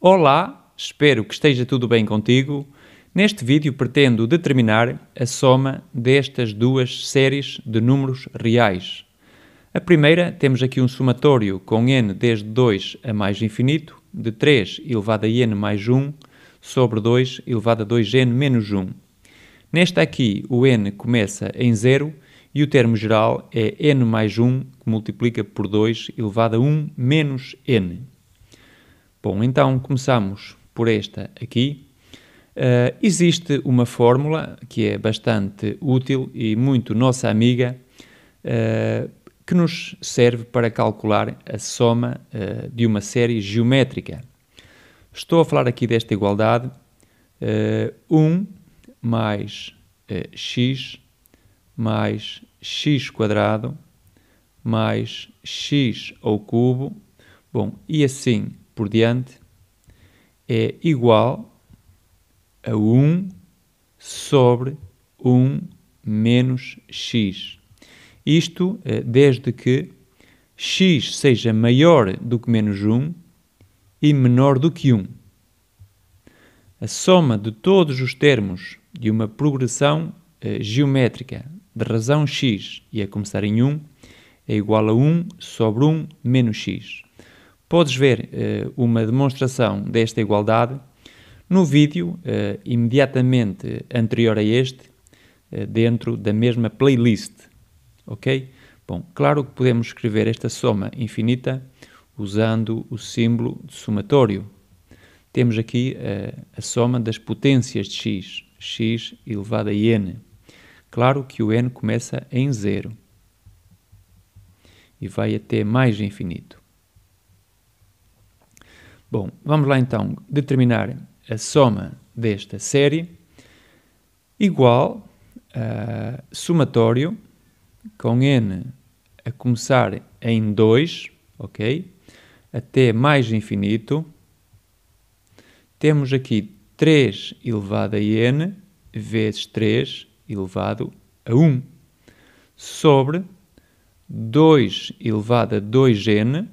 Olá, espero que esteja tudo bem contigo. Neste vídeo pretendo determinar a soma destas duas séries de números reais. A primeira, temos aqui um somatório com n desde 2 a mais infinito, de 3 elevado a n mais 1, sobre 2 elevado a 2n menos 1. Nesta aqui, o n começa em 0 e o termo geral é n mais 1, que multiplica por 2 elevado a 1 menos n. Bom, então começamos por esta aqui. Uh, existe uma fórmula que é bastante útil e muito nossa amiga, uh, que nos serve para calcular a soma uh, de uma série geométrica. Estou a falar aqui desta igualdade 1 mais x mais x quadrado mais x ao cubo, bom, e assim por diante é igual a 1 sobre 1 menos x. Isto eh, desde que x seja maior do que menos 1 e menor do que 1. A soma de todos os termos de uma progressão eh, geométrica de razão x, e a começar em 1, é igual a 1 sobre 1 menos x. Podes ver uh, uma demonstração desta igualdade no vídeo uh, imediatamente anterior a este, uh, dentro da mesma playlist. Ok? Bom, claro que podemos escrever esta soma infinita usando o símbolo de somatório. Temos aqui a soma das potências de x, x elevado a n. Claro que o n começa em zero e vai até mais infinito. Bom, vamos lá então determinar a soma desta série igual a somatório com n a começar em 2, ok? Até mais infinito. Temos aqui 3 elevado a n vezes 3 elevado a 1 sobre 2 elevado a 2n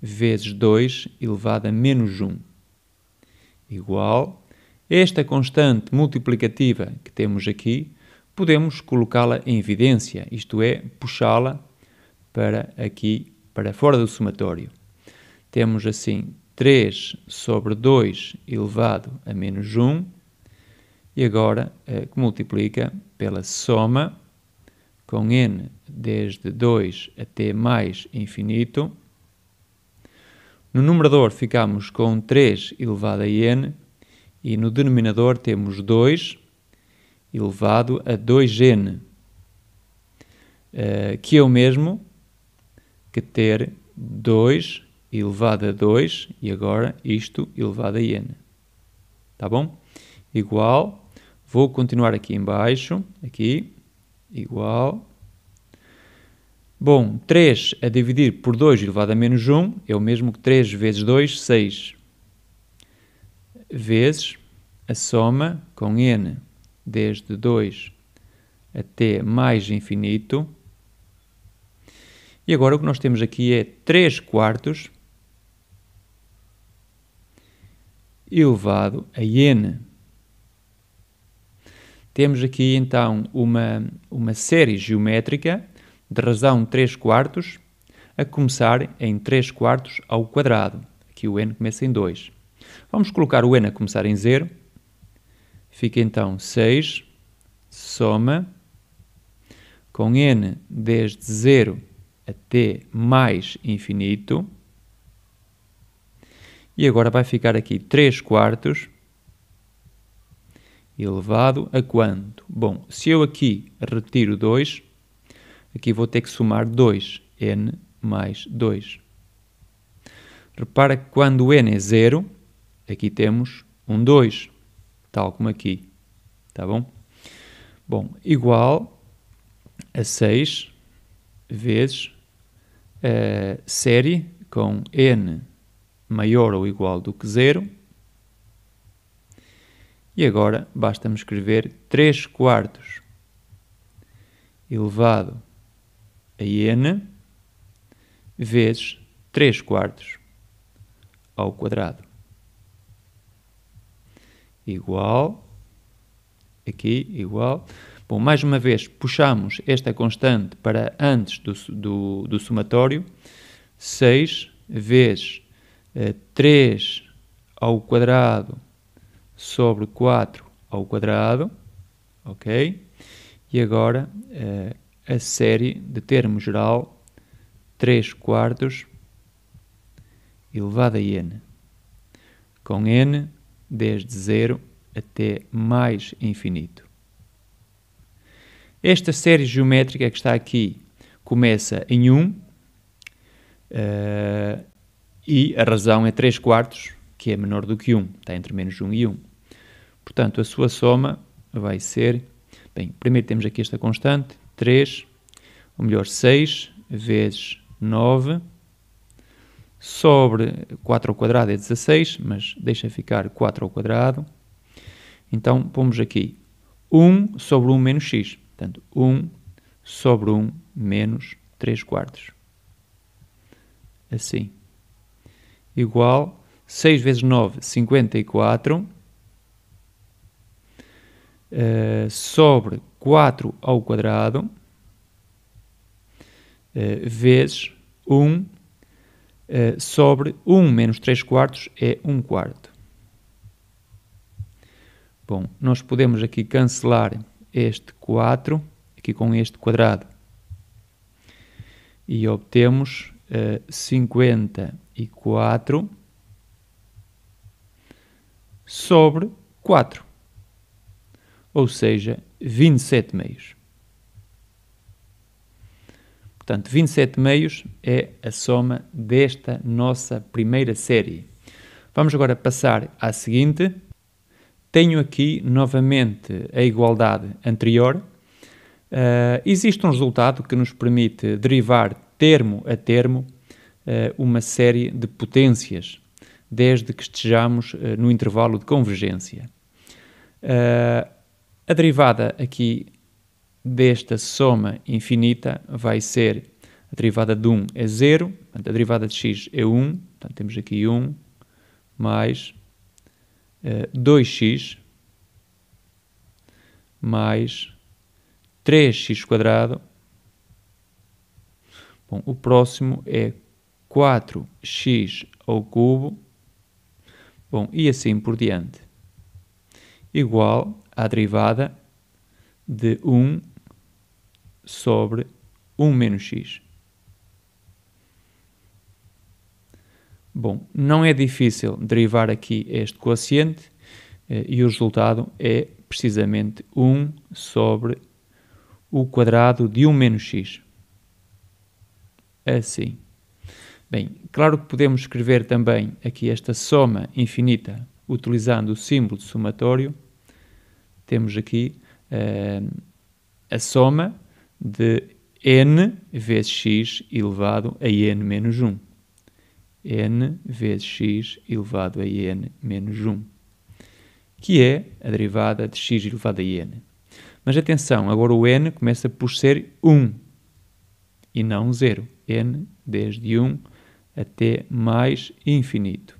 vezes 2 elevado a menos 1, igual esta constante multiplicativa que temos aqui, podemos colocá-la em evidência, isto é, puxá-la para aqui, para fora do somatório. Temos assim 3 sobre 2 elevado a menos 1, e agora eh, que multiplica pela soma com n desde 2 até mais infinito, no numerador ficamos com 3 elevado a n e no denominador temos 2 elevado a 2n, eh, que é o mesmo que ter 2 elevado a 2 e agora isto elevado a n. Tá bom? Igual, vou continuar aqui embaixo, aqui, igual Bom, 3 a dividir por 2 elevado a menos 1 é o mesmo que 3 vezes 2, 6. Vezes a soma com n desde 2 até mais infinito. E agora o que nós temos aqui é 3 quartos elevado a n. Temos aqui então uma, uma série geométrica de razão 3 quartos, a começar em 3 quartos ao quadrado. Aqui o n começa em 2. Vamos colocar o n a começar em 0. Fica então 6, soma, com n desde 0 até mais infinito. E agora vai ficar aqui 3 quartos elevado a quanto? Bom, se eu aqui retiro 2, Aqui vou ter que somar 2, n mais 2. Repara que quando n é 0, aqui temos um 2, tal como aqui, está bom? Bom, igual a 6 vezes a eh, série com n maior ou igual do que 0. E agora basta-me escrever 3 quartos elevado a n vezes 3 quartos ao quadrado. Igual, aqui igual. Bom, mais uma vez, puxamos esta constante para antes do, do, do somatório. 6 vezes eh, 3 ao quadrado sobre 4 ao quadrado, ok? E agora eh, a série de termo geral 3 quartos elevado a n, com n desde zero até mais infinito. Esta série geométrica que está aqui começa em 1 uh, eh, e a razão é 3 quartos, que é menor do que 1, está entre menos 1 e 1. Portanto, a sua soma vai ser. Bem, primeiro temos aqui esta constante, 3, ou melhor, 6 vezes 9 sobre 4 ao quadrado é 16, mas deixa ficar 4 ao quadrado. Então, pomos aqui 1 sobre 1 menos x. Portanto, 1 sobre 1 menos 3 quartos. Assim. Igual 6 vezes 9, 54. Uh, sobre 4 ao quadrado eh, vezes 1 eh, sobre 1 menos 3 quartos é 1 quarto. Bom, nós podemos aqui cancelar este 4, aqui com este quadrado, e obtemos 54 eh, sobre 4 ou seja, 27 meios. Portanto, 27 meios é a soma desta nossa primeira série. Vamos agora passar à seguinte. Tenho aqui novamente a igualdade anterior. Uh, existe um resultado que nos permite derivar termo a termo uh, uma série de potências, desde que estejamos uh, no intervalo de convergência. Uh, a derivada aqui desta soma infinita vai ser a derivada de 1 é 0, portanto, a derivada de x é 1, portanto, temos aqui 1 mais uh, eh, 2x mais 3x quadrado. Bom, o próximo é 4x ao cubo. Bom, e assim por diante. Igual à derivada de 1 sobre 1 menos x. Bom, não é difícil derivar aqui este quociente eh, e o resultado é precisamente 1 sobre o quadrado de 1 menos x. Assim. Bem, claro que podemos escrever também aqui esta soma infinita utilizando o símbolo de somatório, temos aqui uh, a soma de n vezes x elevado a n menos 1. n vezes x elevado a n menos 1, que é a derivada de x elevado a n. Mas atenção, agora o n começa por ser 1 e não 0. n desde 1 até mais infinito.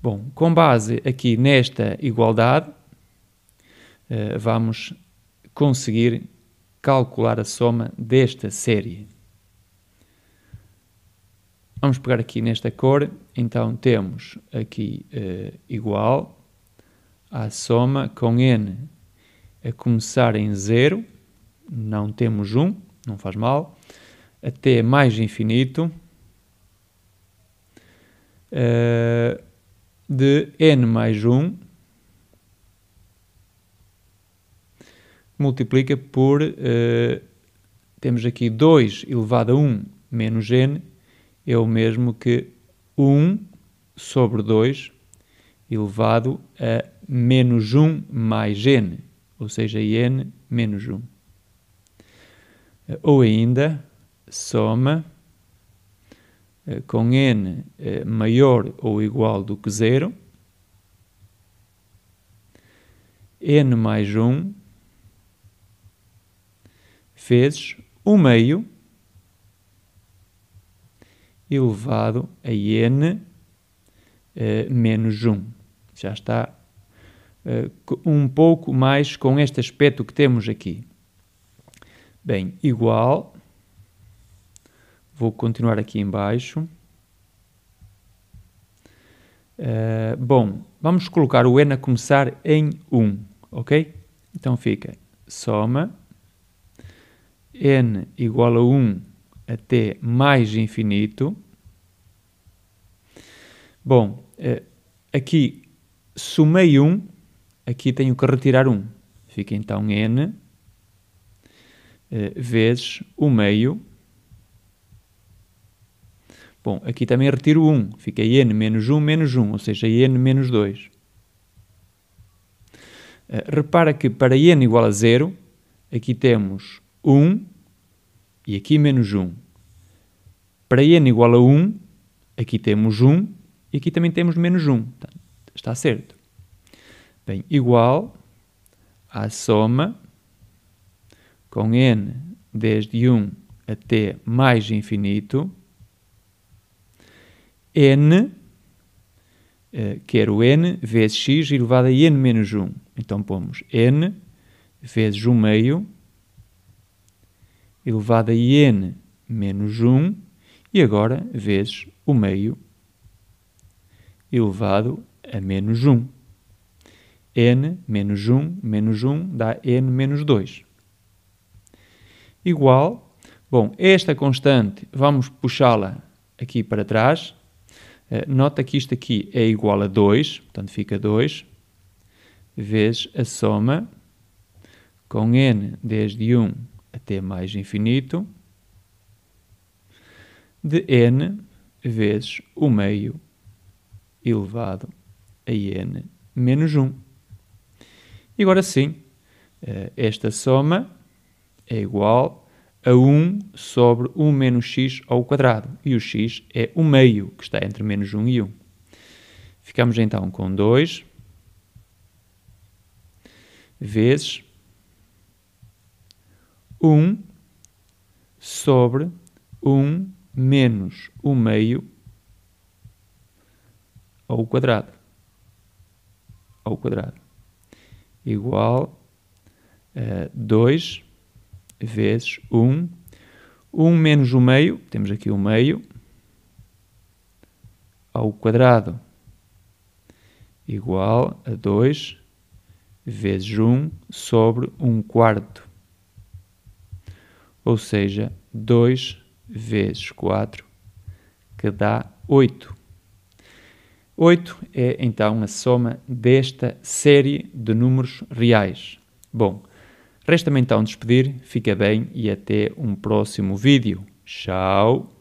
Bom, com base aqui nesta igualdade, eh, vamos conseguir calcular a soma desta série. Vamos pegar aqui nesta cor, então temos aqui uh, igual à soma com n a começar em zero, não temos 1, um, não faz mal, até mais infinito. Uh, de n mais 1 multiplica por, uh, temos aqui 2 elevado a 1 menos n, é o mesmo que 1 sobre 2 elevado a menos 1 mais n, ou seja, n menos 1. Ou ainda, soma eh, com n eh, maior ou igual do que zero, n mais 1 vezes 1 meio elevado a n uh, menos 1. Já está uh, um pouco mais com este aspecto que temos aqui. Bem, igual Vou continuar aqui embaixo. Uh, bom, vamos colocar o n a começar em 1, ok? Então fica soma n igual a 1 até mais infinito. Bom, uh, aqui somei 1, aqui tenho que retirar 1. Fica então n uh, vezes o meio Bom, aqui também retiro 1, fica n menos 1 menos 1, ou seja, n menos 2. Eh, repara que para n igual a 0, aqui temos 1 e aqui menos 1. Para n igual a 1, aqui temos 1 e aqui também temos menos 1. está certo. Bem, igual à soma com n desde 1 até mais infinito n, eh, que era o n, vezes x elevado a n menos 1. Então pomos n vezes 1 meio elevado a n menos 1 e agora vezes 1 meio elevado a menos 1. n menos 1 menos 1 dá n menos 2. Igual, bom, esta constante vamos puxá-la aqui para trás eh, nota que isto aqui é igual a 2, portanto fica 2, vezes a soma com n desde 1 até mais infinito de n vezes o meio elevado a n menos 1. E agora sim, eh, esta soma é igual a 1 sobre 1 menos x ao quadrado. E o x é o meio, que está entre menos 1 e 1. Ficamos então com 2 vezes 1 sobre 1 menos o meio ao quadrado. Ao quadrado. Igual a 2 vezes 1. 1 menos o meio, temos aqui o meio, ao quadrado, igual a 2 vezes 1 sobre 1 quarto. Ou seja, 2 vezes 4, que dá 8. 8 é então a soma desta série de números reais. Bom, Resta-me então despedir, fica bem e até um próximo vídeo. Tchau!